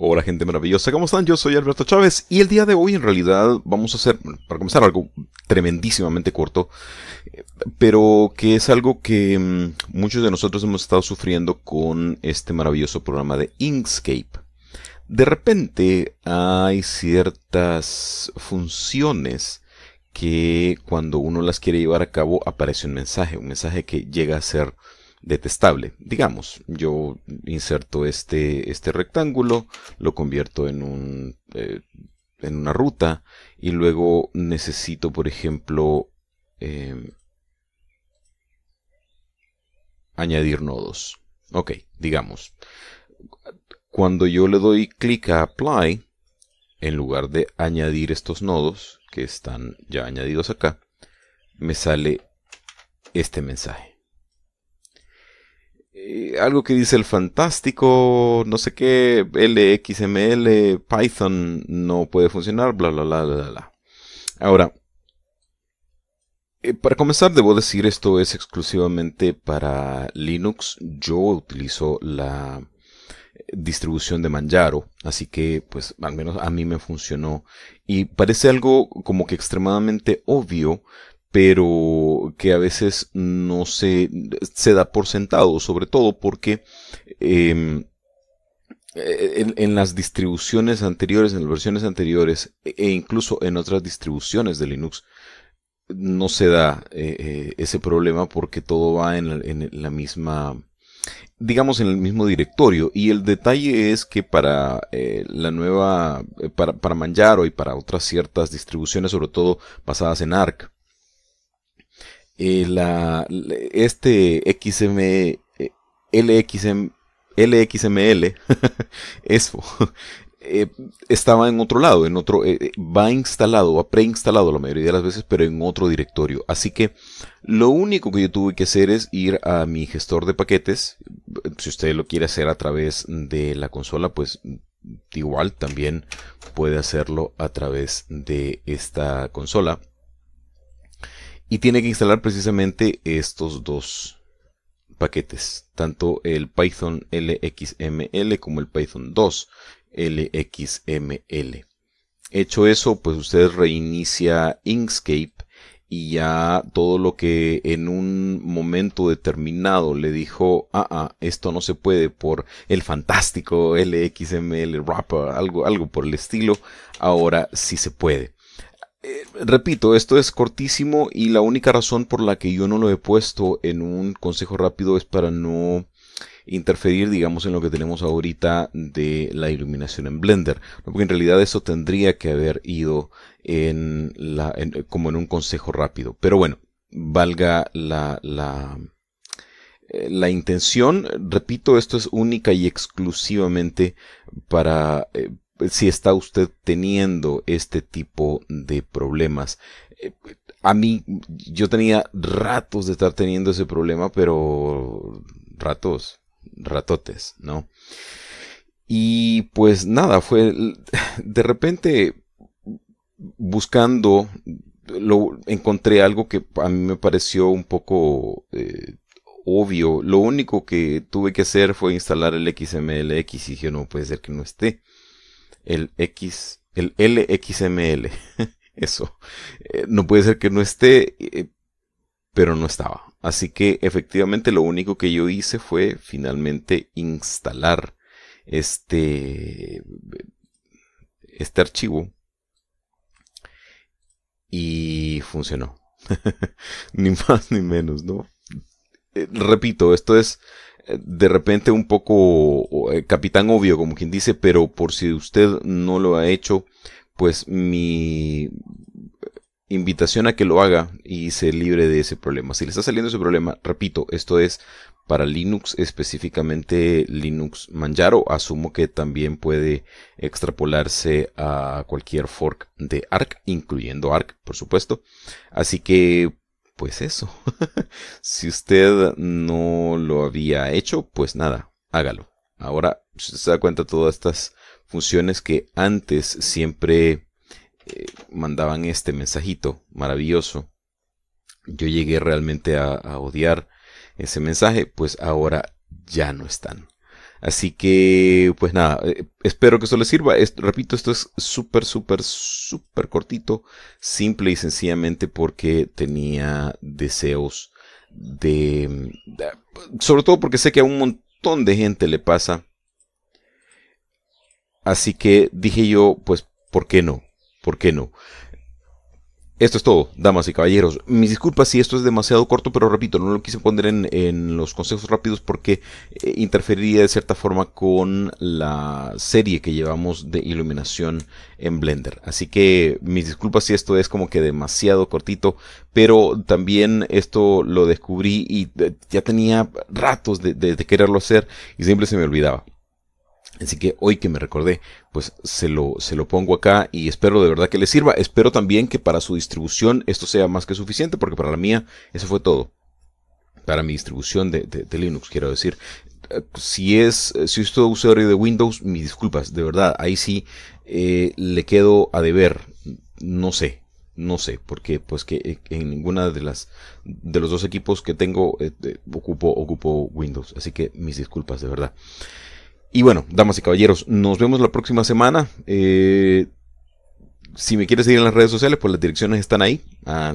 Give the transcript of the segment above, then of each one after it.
Hola gente maravillosa, ¿cómo están? Yo soy Alberto Chávez y el día de hoy en realidad vamos a hacer, para comenzar, algo tremendísimamente corto, pero que es algo que mm, muchos de nosotros hemos estado sufriendo con este maravilloso programa de Inkscape. De repente hay ciertas funciones que cuando uno las quiere llevar a cabo aparece un mensaje, un mensaje que llega a ser detestable. Digamos, yo inserto este, este rectángulo, lo convierto en un... Eh, en una ruta y luego necesito por ejemplo em, añadir nodos ok digamos cuando yo le doy clic a apply en lugar de añadir estos nodos que están ya añadidos acá me sale este mensaje eh, algo que dice el fantástico, no sé qué, LXML, Python no puede funcionar, bla, bla, bla, bla, bla. Ahora, eh, para comenzar, debo decir esto es exclusivamente para Linux. Yo utilizo la eh, distribución de Manjaro, así que pues al menos a mí me funcionó y parece algo como que extremadamente obvio, pero que a veces no se, se da por sentado, sobre todo porque em, eh, en, las distribuciones anteriores, en las versiones anteriores e, e incluso en otras distribuciones de Linux, no se da eh, eh, ese problema porque todo va en la, misma digamos en el mismo directorio y el detalle es que para la nueva para Manjaro y para otras ciertas distribuciones sobre todo basadas en ARC eh, la, este XML eh, LXML, eh, estaba en otro lado, en otro, va instalado, va preinstalado la mayoría de las veces, pero en otro directorio. Así que lo único que yo tuve que hacer es ir a mi gestor de paquetes. Si usted lo quiere hacer a través de la consola, pues igual también puede hacerlo a través de esta consola y tiene que instalar precisamente estos dos paquetes, tanto el Python LXML como el Python 2 LXML. Hecho eso, pues usted reinicia Inkscape y ya todo lo que en un momento determinado le dijo, ah, ah, esto no se puede por el fantástico LXML wrapper, algo, algo por el estilo, ahora sí se puede. Eh, repito, esto es cortísimo y la única razón por la que yo no lo he puesto en un consejo rápido es para no interferir, digamos, en lo que tenemos ahorita de la iluminación en Blender. Porque en realidad eso tendría que haber ido en la, en, como en un consejo rápido. Pero bueno, valga la, la, eh, la intención. Repito, esto es única y exclusivamente para, eh, si está usted teniendo este tipo de problemas. Eh, a mí, yo tenía ratos de estar teniendo ese problema, pero ratos, ratotes, ¿no? Y pues nada, fue de repente buscando, lo, encontré algo que a mí me pareció un poco eh, obvio. Lo único que tuve que hacer fue instalar el XMLX y dije, no puede ser que no esté el X, el LXML. Eso. Eh, no puede ser que no esté, eh, pero no estaba. Así que efectivamente lo único que yo hice fue finalmente instalar este, este archivo y funcionó. ni más ni menos, ¿no? Eh, repito, esto es de repente un poco eh, capitán obvio, como quien dice, pero por si usted no lo ha hecho, pues mi invitación a que lo haga y se libre de ese problema. Si le está saliendo ese problema, repito, esto es para Linux, específicamente Linux Manjaro. Asumo que también puede extrapolarse a cualquier fork de ARC, incluyendo ARC, por supuesto. Así que pues eso. si usted no lo había hecho, pues nada, hágalo. Ahora se da cuenta todas estas funciones que antes siempre eh, mandaban este mensajito maravilloso. Yo llegué realmente a odiar ese mensaje, pues ahora ya no están. Así que, pues nada, eh, espero que esto les sirva. repito, esto es súper, súper, súper cortito, simple y sencillamente porque tenía deseos de... Sobre todo porque sé que a un montón de gente le pasa. Así que dije yo, pues, ¿por qué no? ¿Por qué no? Esto es todo, damas y caballeros. Mis disculpas si esto es demasiado corto, pero repito, no lo quise poner en, los consejos rápidos porque eh, interferiría de cierta forma con la serie que llevamos de iluminación en Blender. Así que mis disculpas si esto es como que demasiado cortito, pero también esto lo descubrí y eh, ya tenía ratos de quererlo hacer y siempre se me olvidaba. Así que hoy que me recordé, pues se lo, se lo pongo acá y espero de verdad que le sirva. Espero también que para su distribución esto sea más que suficiente, porque para la mía eso fue todo. Para mi distribución de, Linux, quiero decir. Eh, pues, si es, eh, si es usuario de Windows, mis disculpas, de verdad, ahí sí eh, le quedo a deber. No sé, no sé, porque pues que en ninguna de las de los dos equipos que tengo ocupo, ocupo Windows, así que mis disculpas de verdad. Y bueno, damas y caballeros, nos vemos la próxima semana. Eh, si me quieres seguir en las redes sociales, pues las direcciones están ahí a,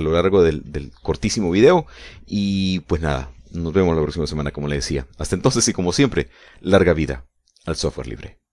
lo largo del, del, cortísimo video. Y pues nada, nos vemos la próxima semana, como le decía. Hasta entonces y como siempre, larga vida al software libre.